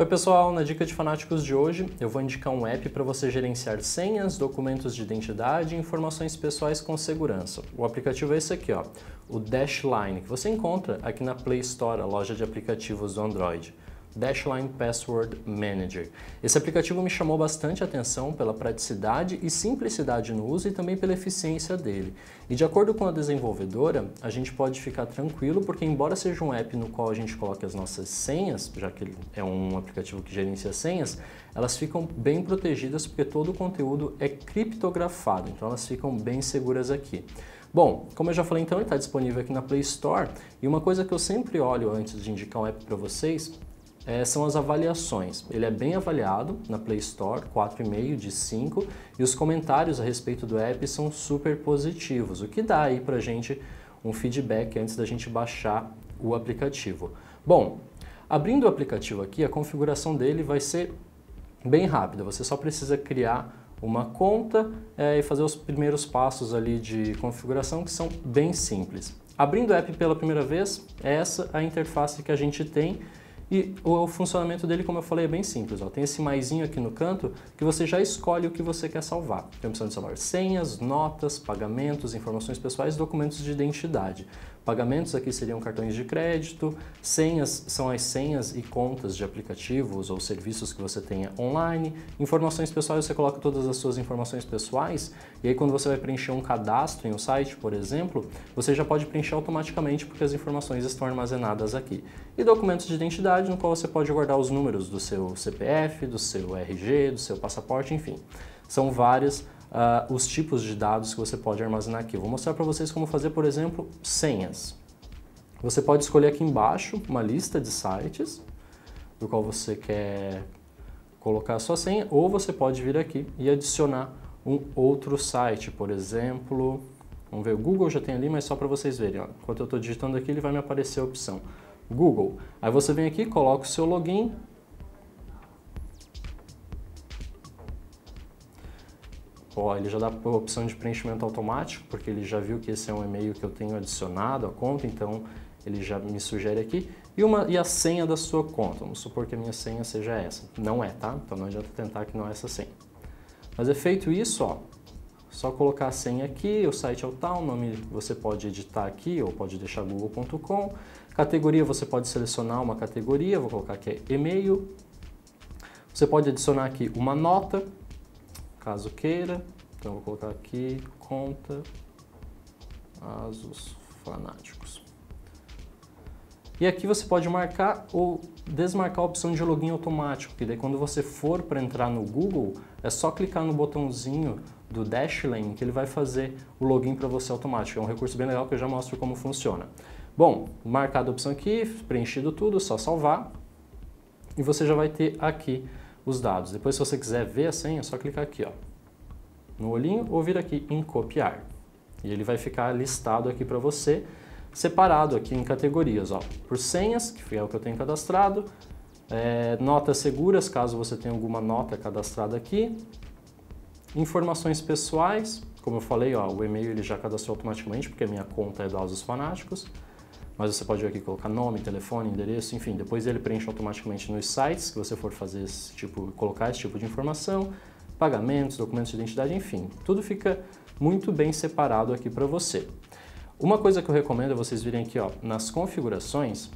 Oi pessoal, na dica de fanáticos de hoje eu vou indicar um app para você gerenciar senhas, documentos de identidade e informações pessoais com segurança. O aplicativo é esse aqui, ó, o Dashline, que você encontra aqui na Play Store, a loja de aplicativos do Android. Dashline Password Manager. Esse aplicativo me chamou bastante atenção pela praticidade e simplicidade no uso e também pela eficiência dele. E de acordo com a desenvolvedora, a gente pode ficar tranquilo porque embora seja um app no qual a gente coloca as nossas senhas, já que ele é um aplicativo que gerencia senhas, elas ficam bem protegidas porque todo o conteúdo é criptografado, então elas ficam bem seguras aqui. Bom, como eu já falei então, ele está disponível aqui na Play Store e uma coisa que eu sempre olho antes de indicar um app para vocês é, são as avaliações. Ele é bem avaliado na Play Store, 4,5 de 5, e os comentários a respeito do app são super positivos, o que dá aí pra gente um feedback antes da gente baixar o aplicativo. Bom, abrindo o aplicativo aqui, a configuração dele vai ser bem rápida, você só precisa criar uma conta é, e fazer os primeiros passos ali de configuração que são bem simples. Abrindo o app pela primeira vez, é essa é a interface que a gente tem e o, funcionamento dele, como eu falei, é bem simples. Ó. Tem esse maisinho aqui no canto que você já escolhe o que você quer salvar. Tem a opção de salvar senhas, notas, pagamentos, informações pessoais, documentos de identidade. Pagamentos aqui seriam cartões de crédito, senhas são as senhas e contas de aplicativos ou serviços que você tenha online. Informações pessoais, você coloca todas as suas informações pessoais e aí quando você vai preencher um cadastro em um site, por exemplo, você já pode preencher automaticamente porque as informações estão armazenadas aqui. E documentos de identidade no qual você pode guardar os números do seu CPF, do seu RG, do seu passaporte, enfim. São vários uh, ah, os tipos de dados que você pode armazenar aqui. Vou mostrar para vocês como fazer, por exemplo, senhas. Você pode escolher aqui embaixo uma lista de sites do qual você quer colocar a sua senha, ou você pode vir aqui e adicionar um outro site, por exemplo, Vamos ver, o Google já tem ali, mas só para vocês verem. Ó. Enquanto eu estou digitando aqui, ele vai me aparecer a opção Google. Aí você vem aqui, coloca o seu login. Ó, ele já dá a opção de preenchimento automático, porque ele já viu que esse é um e-mail que eu tenho adicionado à conta, então ele já me sugere aqui. E, uma, e a senha da sua conta. Vamos supor que a minha senha seja essa. Não é, tá? Então não adianta tentar que não é essa senha. Mas é feito isso, ó, só colocar a senha aqui, o site é o tal, nome você pode editar aqui ou pode deixar google.com. Categoria você pode selecionar uma categoria, vou colocar aqui é e-mail. Você pode adicionar aqui uma nota, caso queira. Então vou colocar aqui conta Asus Fanáticos. E aqui você pode marcar ou desmarcar a opção de login automático, que daí quando você for para entrar no Google, é só clicar no botãozinho do Dashlane que ele vai fazer o login para você automático. É um recurso bem legal que eu já mostro como funciona. Bom, marcada a opção aqui, preenchido tudo, só salvar e você já vai ter aqui os dados. Depois, se você quiser ver a senha, é só clicar aqui ó, no olhinho ou vir aqui em copiar. E ele vai ficar listado aqui para você, separado aqui em categorias, ó, por senhas, que é o que eu tenho cadastrado, é, notas seguras, caso você tenha alguma nota cadastrada aqui, Informações pessoais, como eu falei, ó, o e-mail ele já cadastrou automaticamente porque a minha conta é da Asos Fanáticos, mas você pode aqui colocar nome, telefone, endereço, enfim, depois ele preenche automaticamente nos sites que você for fazer esse tipo, colocar esse tipo de informação, pagamentos, documentos de identidade, enfim, tudo fica muito bem separado aqui para você. Uma coisa que eu recomendo é vocês virem aqui ó, nas configurações,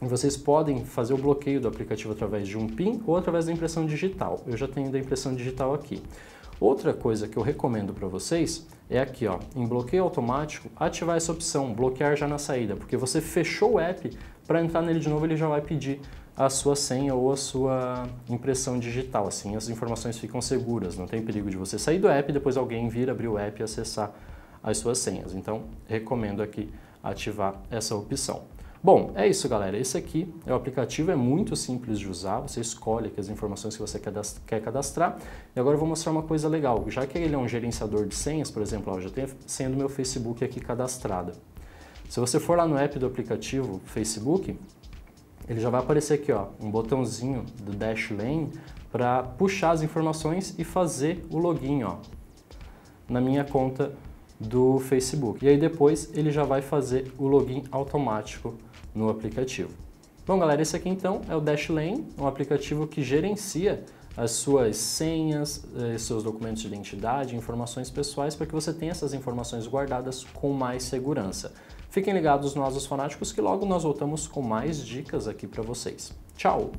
vocês podem fazer o bloqueio do aplicativo através de um PIN ou através da impressão digital. Eu já tenho da impressão digital aqui. Outra coisa que eu recomendo para vocês é aqui, ó, em bloqueio automático, ativar essa opção, bloquear já na saída, porque você fechou o app, para entrar nele de novo ele já vai pedir a sua senha ou a sua impressão digital, assim as informações ficam seguras, não tem perigo de você sair do app e depois alguém vir abrir o app e acessar as suas senhas. Então, recomendo aqui ativar essa opção. Bom, é isso galera, esse aqui é o aplicativo, é muito simples de usar, você escolhe aqui as informações que você quer cadastrar. E agora eu vou mostrar uma coisa legal, já que ele é um gerenciador de senhas, por exemplo, ó, eu já tenho a senha do meu Facebook aqui cadastrada. Se você for lá no app do aplicativo Facebook, ele já vai aparecer aqui ó, um botãozinho do Dashlane Lane para puxar as informações e fazer o login ó, na minha conta do Facebook. E aí depois ele já vai fazer o login automático no aplicativo. Bom, galera, esse aqui então é o Dashlane, um aplicativo que gerencia as suas senhas, eh, seus documentos de identidade, informações pessoais, para que você tenha essas informações guardadas com mais segurança. Fiquem ligados nós, os fanáticos, que logo nós voltamos com mais dicas aqui para vocês. Tchau!